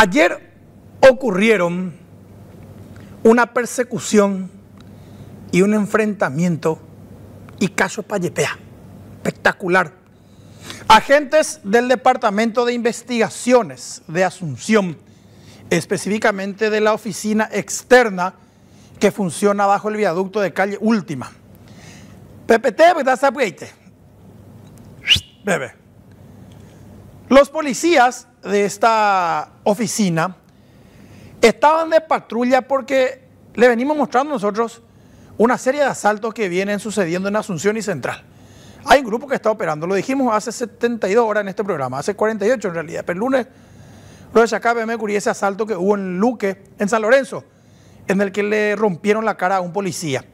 Ayer ocurrieron una persecución y un enfrentamiento y caso payepea. Espectacular. Agentes del Departamento de Investigaciones de Asunción, específicamente de la oficina externa que funciona bajo el viaducto de calle Última. PPT, ¿verdad? Bebe. Los policías de esta oficina estaban de patrulla porque le venimos mostrando nosotros una serie de asaltos que vienen sucediendo en Asunción y Central. Hay un grupo que está operando, lo dijimos hace 72 horas en este programa, hace 48 en realidad, pero el lunes, lo de Chacá, me ese asalto que hubo en Luque, en San Lorenzo, en el que le rompieron la cara a un policía.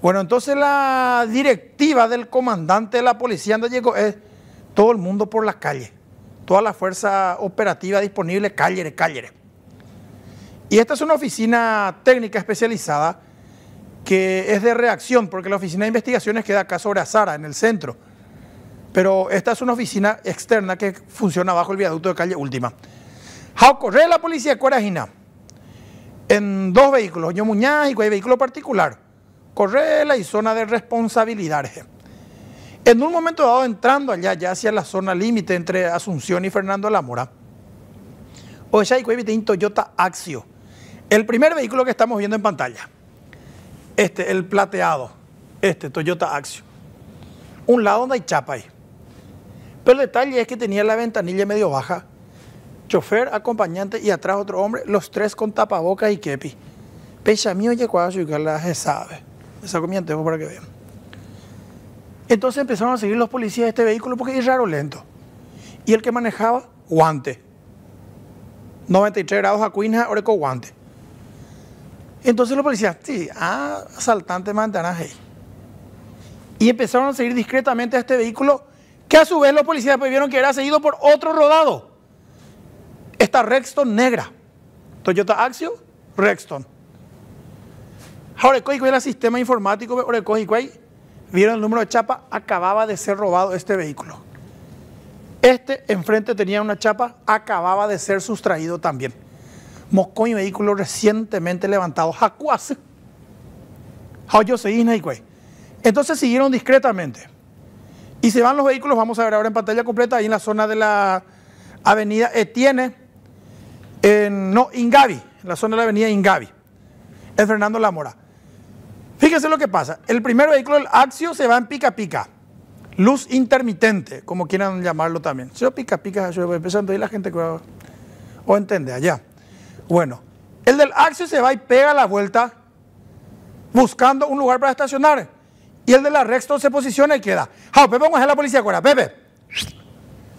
Bueno, entonces la directiva del comandante de la policía anda llegó es todo el mundo por las calles toda la fuerza operativa disponible, cállere, cállere. Y esta es una oficina técnica especializada que es de reacción, porque la oficina de investigaciones queda acá sobre Azara, en el centro. Pero esta es una oficina externa que funciona bajo el viaducto de calle Última. How corre la policía de en dos vehículos, yo Muñaz y vehículo particular. Corre y zona de responsabilidad. En un momento dado, entrando allá, ya hacia la zona límite entre Asunción y Fernando Lámora, Oshai Cuevite un Toyota Axio. El primer vehículo que estamos viendo en pantalla, este, el plateado, este, Toyota Axio. Un lado donde hay chapa ahí. Pero el detalle es que tenía la ventanilla medio baja, chofer, acompañante y atrás otro hombre, los tres con tapabocas y kepi. Pecha mío y y la sabe. Esa tengo para que vean. Entonces empezaron a seguir los policías este vehículo porque es raro lento. Y el que manejaba, guante. 93 grados a Queenja, Oreco guante. Entonces los policías, sí, ah, asaltante mantanaje. Y empezaron a seguir discretamente a este vehículo, que a su vez los policías pues vieron que era seguido por otro rodado. Esta Rexton negra. Toyota Axio, Rexton. Ahora, el sistema informático, ahora, el vieron el número de chapa, acababa de ser robado este vehículo. Este enfrente tenía una chapa, acababa de ser sustraído también. Moscó y vehículo recientemente levantado. Jacuase. Entonces siguieron discretamente. Y se van los vehículos, vamos a ver ahora en pantalla completa, ahí en la zona de la avenida Etienne, en, no, Ingavi, en la zona de la avenida Ingavi, es Fernando Lamora. Fíjense lo que pasa. El primer vehículo, el Axio, se va en pica-pica. Luz intermitente, como quieran llamarlo también. Yo pica-pica, yo voy empezando y la gente o, entiende allá. Bueno, el del Axio se va y pega la vuelta buscando un lugar para estacionar. Y el de la se posiciona y queda. Ja, Pepe, vamos a la policía ahora. Pepe.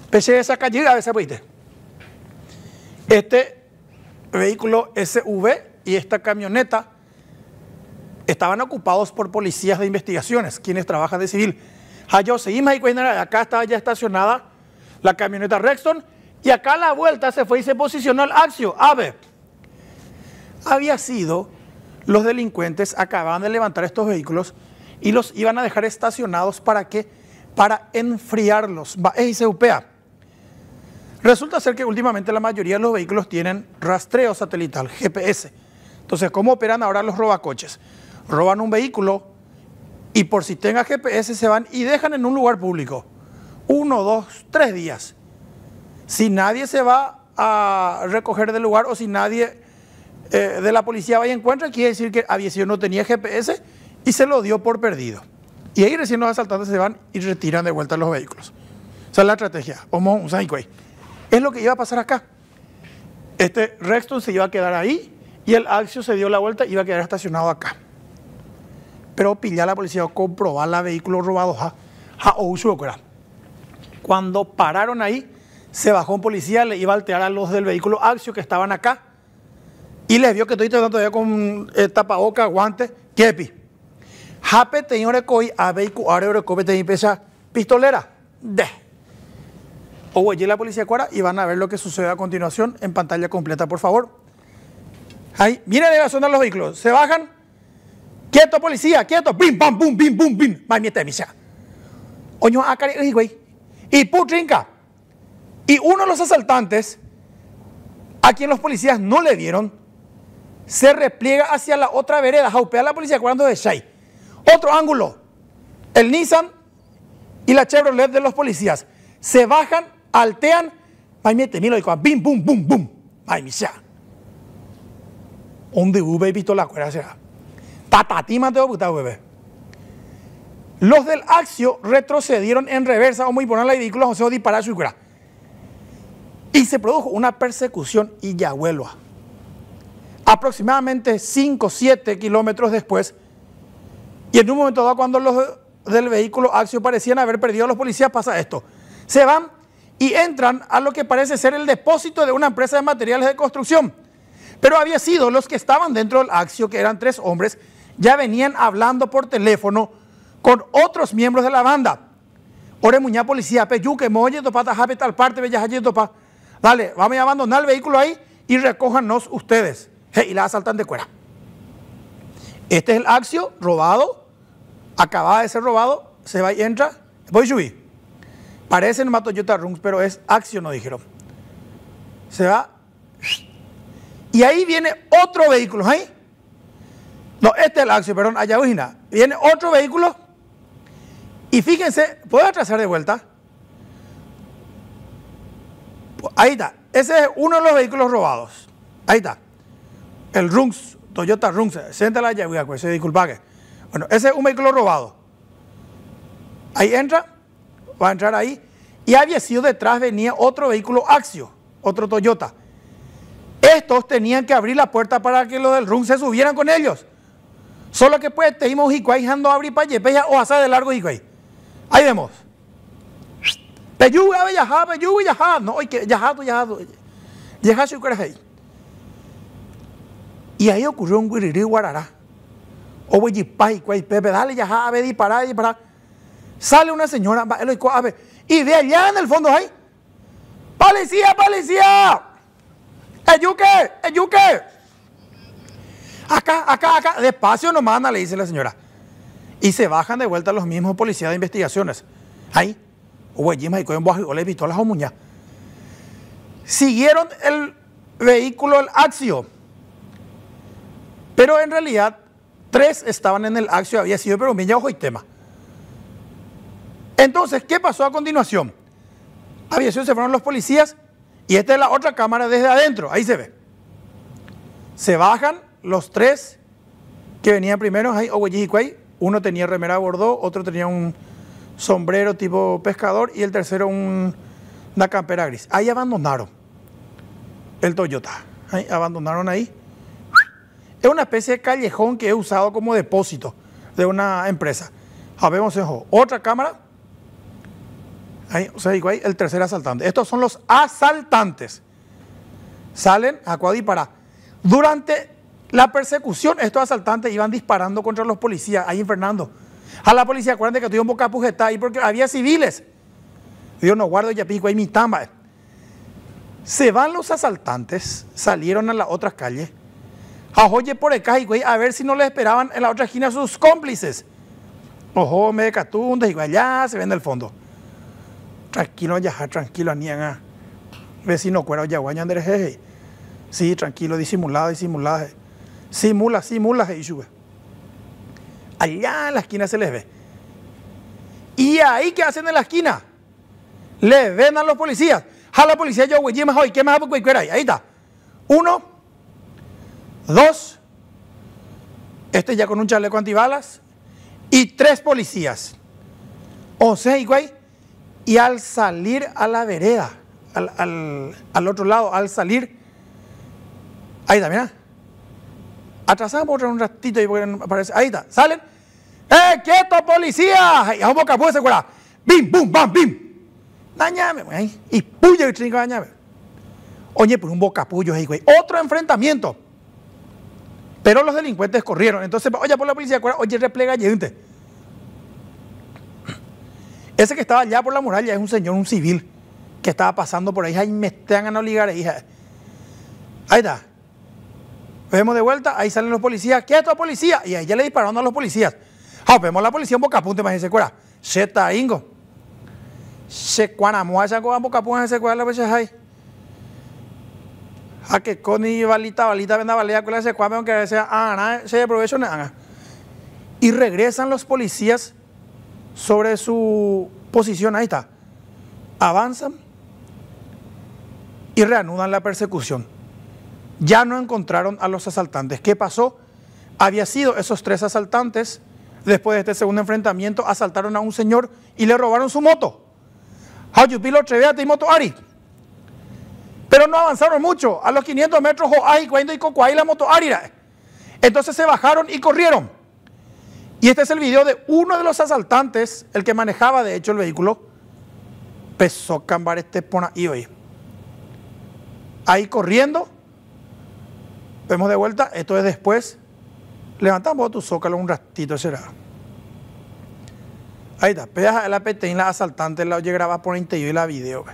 pese esa calle, a veces puiste. Este vehículo SV y esta camioneta estaban ocupados por policías de investigaciones, quienes trabajan de civil. Allá seguimos y acá estaba ya estacionada la camioneta Rexton y acá a la vuelta se fue y se posicionó el Axio. AVE. Había sido, los delincuentes acababan de levantar estos vehículos y los iban a dejar estacionados para que para enfriarlos. Resulta ser que últimamente la mayoría de los vehículos tienen rastreo satelital, GPS. Entonces, ¿cómo operan ahora los robacoches? roban un vehículo y por si tenga GPS se van y dejan en un lugar público. Uno, dos, tres días. Si nadie se va a recoger del lugar o si nadie eh, de la policía va y encuentra, quiere decir que aviación no tenía GPS y se lo dio por perdido. Y ahí recién los asaltantes se van y retiran de vuelta los vehículos. Esa es la estrategia. Omo Es lo que iba a pasar acá. Este Rexton se iba a quedar ahí y el Axio se dio la vuelta y iba a quedar estacionado acá pero pillar la policía o comprobar la vehículo robado a Cuando pararon ahí, se bajó un policía, le iba a alterar a los del vehículo Axio que estaban acá y les vio que estoy tratando todavía con tapa eh, tapaboca, guantes, kepi. Jape tenía a vehículo, ahora y pesa pistolera. De. O la policía cuara y van a ver lo que sucede a continuación en pantalla completa, por favor. Ahí, miren la zona los vehículos. Se bajan, Quieto, policía, quieto. Bim, bam, bum, bim, bum, bim. Mamieta este misa. Oño acari, ah, güey. Y putrinca. Y uno de los asaltantes, a quien los policías no le dieron, se repliega hacia la otra vereda, jaupea a la policía cuando de Shai. Otro ángulo, el Nissan y la Chevrolet de los policías se bajan, altean, mamiete, mira, ah, y bim, bum, bum, bum. Ay, misa. ¿Dónde hubo visto la cuerda Patatí Mateo Putá, bebé. Los del Axio retrocedieron en reversa, o muy por la ridícula, José o disparar su cura. Y se produjo una persecución y ya a... Aproximadamente 5, o 7 kilómetros después, y en un momento dado, cuando los del vehículo Axio parecían haber perdido a los policías, pasa esto. Se van y entran a lo que parece ser el depósito de una empresa de materiales de construcción. Pero había sido los que estaban dentro del Axio, que eran tres hombres, ya venían hablando por teléfono con otros miembros de la banda. Ore muñá policía, peyuque, molle, topa, tajape, tal parte, bellas allí, topa. Dale, vamos a abandonar el vehículo ahí y recójanos ustedes. y la asaltan de cuera. Este es el axio robado, acababa de ser robado, se va y entra, voy subir Parece un Toyota Runs, pero es axio, no dijeron. Se va. Y ahí viene otro vehículo, ahí. ¿eh? No, este es el Axio, perdón, allá Viene otro vehículo. Y fíjense, ¿puedo atrasar de vuelta? Ahí está. Ese es uno de los vehículos robados. Ahí está. El Runx, Toyota la Central Ayahuasca, pues, disculpa que. Bueno, ese es un vehículo robado. Ahí entra, va a entrar ahí. Y había sido detrás, venía otro vehículo Axio, otro Toyota. Estos tenían que abrir la puerta para que los del Runx se subieran con ellos. Solo que pues tejimos jicuay, jando abrir para peya pues, o hacer de largo jicuay. Ahí vemos. Peyuga, bellajá, peyuga, yajá. No, oye, yajado, yajado. Yajá, ahí. Y ahí ocurrió un guirirí guarará. O guillipay, cuay, pepe, dale yajá, a ver, dispará, dispará. Sale una señora, a ver, y de allá en el fondo ahí. policía! ¡Eyuque, eyuque! acá, acá, acá, despacio no le dice la señora. Y se bajan de vuelta los mismos policías de investigaciones. Ahí, el y le pistolas o muñas. Siguieron el vehículo, el Axio. Pero en realidad, tres estaban en el Axio, había sido pero ojo y tema. Entonces, ¿qué pasó a continuación? Aviación se fueron los policías y esta es la otra cámara desde adentro, ahí se ve. Se bajan los tres que venían primero, uno tenía remera bordó, otro tenía un sombrero tipo pescador y el tercero un, una campera gris. Ahí abandonaron el Toyota, ahí abandonaron ahí. Es una especie de callejón que he usado como depósito de una empresa. Habemos otra cámara. Ahí, o sea, el tercer asaltante. Estos son los asaltantes. Salen a Cuadí para. Durante la persecución, estos asaltantes iban disparando contra los policías ahí en Fernando. A la policía, acuérdense que estoy en Boca Pujeta ahí porque había civiles. Dios no guardo ya pico ahí mi tamba. Se van los asaltantes, salieron a las otras calles. A oye por el y a ver si no les esperaban en la otra esquina sus cómplices. Ojo, me de catundas, y allá se ven del fondo. Tranquilo, ya, tranquilo, niña. Ah. Vecino, cuero, ya, jeje. Sí, tranquilo, disimulado, disimulado. Sí, mulas, sí, mulas Allá en la esquina se les ve. Y ahí qué hacen en la esquina. le ven a los policías. A la policía yo güey, más hoy, ¿qué más hago ahí? Ahí está. Uno, dos, este ya con un chaleco antibalas y tres policías. O sea, güey. Y al salir a la vereda, al, otro lado, al salir, ahí también. Atrasamos un ratito y aparece. Ahí está, salen. ¡Eh, quieto, policía! Y a un bocapullo se cura. ¡Bim, bum, bam, bim! Dañame, güey. Y puya el trinco dañame. Oye, por un bocapullo ahí, güey. Otro enfrentamiento. Pero los delincuentes corrieron. Entonces, oye, por la policía, Oye, replega gente. Ese que estaba allá por la muralla es un señor, un civil, que estaba pasando por ahí. Ahí me están a no ligar, hija. Ahí está. Vemos de vuelta, ahí salen los policías, qué es esto policía, y ahí ya le dispararon a los policías. Ah, vemos la policía en punta imagínense cuál. Se ingo. Se esa a en ese se cuál la vez ahí. A que y balita, balita, venda balita, con se cuál, aunque sea, ah, se aprovecha, nada. Y regresan los policías sobre su posición, ahí está. Avanzan y reanudan la persecución. Ya no encontraron a los asaltantes. ¿Qué pasó? Había sido esos tres asaltantes, después de este segundo enfrentamiento, asaltaron a un señor y le robaron su moto. Hayupilo Trevéate y Moto Ari. Pero no avanzaron mucho. A los 500 metros, ay, Cuendo y ahí la Moto Ari? Entonces se bajaron y corrieron. Y este es el video de uno de los asaltantes, el que manejaba de hecho el vehículo. Pesó cambar este y Ahí corriendo, Vemos de vuelta, esto es después. Levantamos tu zócalo un ratito, será. Ahí está, pegas a la y la asaltante, la oye por interior y la video.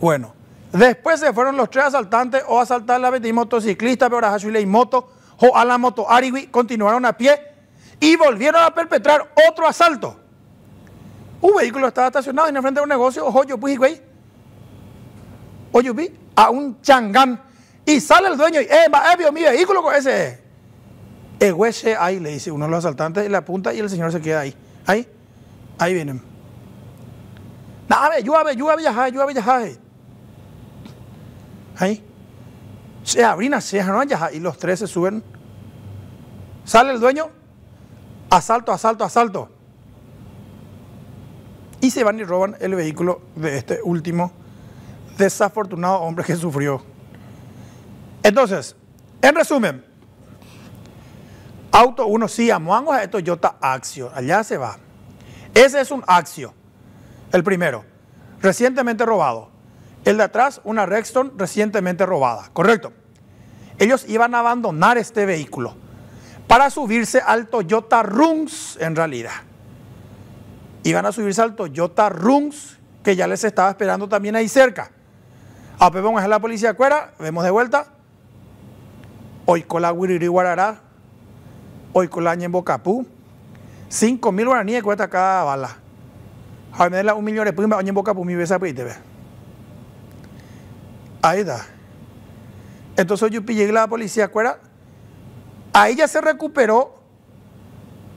Bueno, después se fueron los tres asaltantes o asaltar la peteín motociclista, pero a y moto, o a la moto Ariwi, continuaron a pie y volvieron a perpetrar otro asalto. Un vehículo estaba estacionado en el frente de un negocio, ojo, yo puse, güey, vi a un changán y sale el dueño y, eh, eh mi vehículo con ese. El huese ahí, le dice uno de los asaltantes, le apunta y el señor se queda ahí. Ahí, ahí vienen. Nada, a yo a viajar, Ahí. Se abrina, se no y los tres se suben. Sale el dueño, asalto, asalto, asalto. Y se van y roban el vehículo de este último desafortunado hombre que sufrió. Entonces, en resumen, auto 1 sí, a esto es Toyota Axio, allá se va. Ese es un Axio, el primero, recientemente robado. El de atrás, una Rexton recientemente robada, correcto. Ellos iban a abandonar este vehículo para subirse al Toyota Rooms, en realidad. Iban a subirse al Toyota Rooms, que ya les estaba esperando también ahí cerca. A es la policía cuera, vemos de vuelta. Oicola Wiriri Guarará, Oicola Ñembocapú. 5 mil guaraníes cuesta cada bala. A ver, un millón de primas, Ñembocapú, mi besa pues, ve. Ahí está. Entonces yo pillé la policía, ¿cuera? Ahí ya se recuperó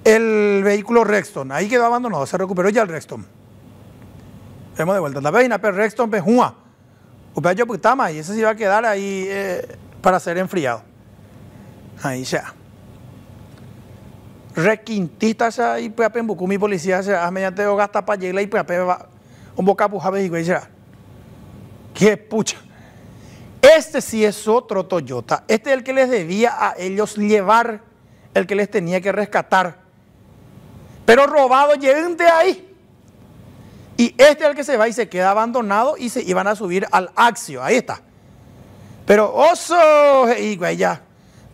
el vehículo Rexton. Ahí quedó abandonado, se recuperó ya el Rexton. Vemos de vuelta. La pero pues, Rexton, pejúa. Pues, Upe yo y ese se iba a quedar ahí eh, para ser enfriado. Ahí sea. requintistas sea y en mi policía sea, mediante o gasta para llegar y pepe va un boca pujabe y sea. Qué pucha. Este sí es otro Toyota. Este es el que les debía a ellos llevar, el que les tenía que rescatar. Pero robado, lleguen de ahí. Y este es el que se va y se queda abandonado y se iban a subir al Axio. Ahí está. Pero oso, y ya.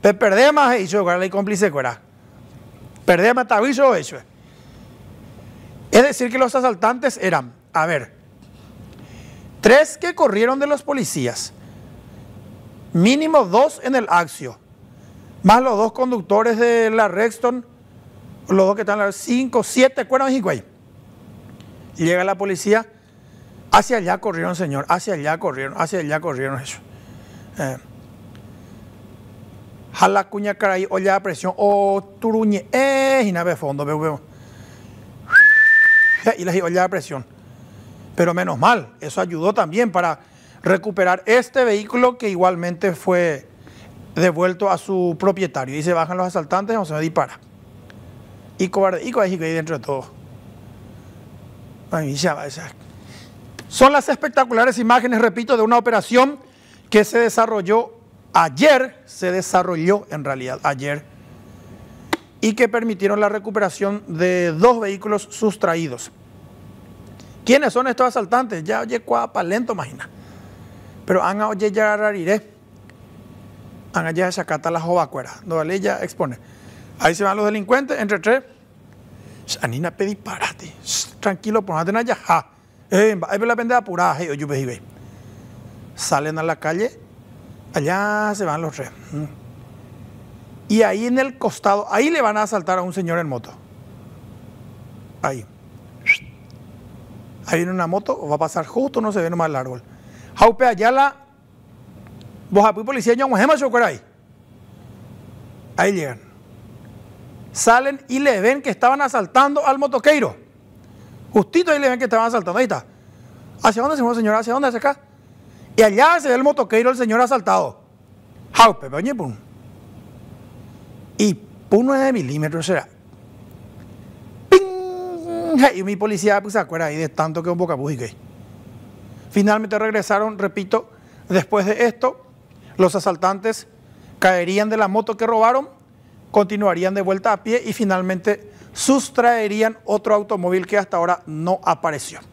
Pero perdemos eso, la el cómplice, ¿verdad? Perdemos aviso eso. Es decir, que los asaltantes eran, a ver, tres que corrieron de los policías, mínimo dos en el Axio, más los dos conductores de la Rexton, los dos que están en la siete 7, cuerdas en Llega la policía, hacia allá corrieron, señor, hacia allá corrieron, hacia allá corrieron eso. Eh, la cuña cara y olla de presión, o turuñe, eh, y nave de fondo, veo, Y la olla de presión. Pero menos mal, eso ayudó también para recuperar este vehículo que igualmente fue devuelto a su propietario. Y se bajan los asaltantes, o se dispara. Y cobarde, y cobarde, dentro de todo. ahí ya va, Son las espectaculares imágenes, repito, de una operación que se desarrolló ayer se desarrolló en realidad, ayer, y que permitieron la recuperación de dos vehículos sustraídos. ¿Quiénes son estos asaltantes? Ya oye cuapa, lento, imagina. Pero han oye ya rariré. Han allá sacata la jovacuera No vale, ya expone. Ahí se van los delincuentes, entre tres. Anina pedí ti Tranquilo, ponate en allá. Eh, es la pendeja apurada. Salen a la calle Allá se van los tres. Y ahí en el costado, ahí le van a asaltar a un señor en moto. Ahí. Ahí en una moto, va a pasar justo, no se ve nomás el árbol. Jaupe Ayala, la. policía, yo ahí. Ahí llegan. Salen y le ven que estaban asaltando al motoqueiro. Justito ahí le ven que estaban asaltando. Ahí está. ¿Hacia dónde se fue, señor ¿Hacia dónde? ¿Hacia acá? Y allá se ve el motoqueiro, el señor asaltado. Jaupe, pum. Y pum, 9 milímetros será. ¡Ping! Y mi policía pues, se acuerda ahí de tanto que un boca Finalmente regresaron, repito, después de esto, los asaltantes caerían de la moto que robaron, continuarían de vuelta a pie y finalmente sustraerían otro automóvil que hasta ahora no apareció.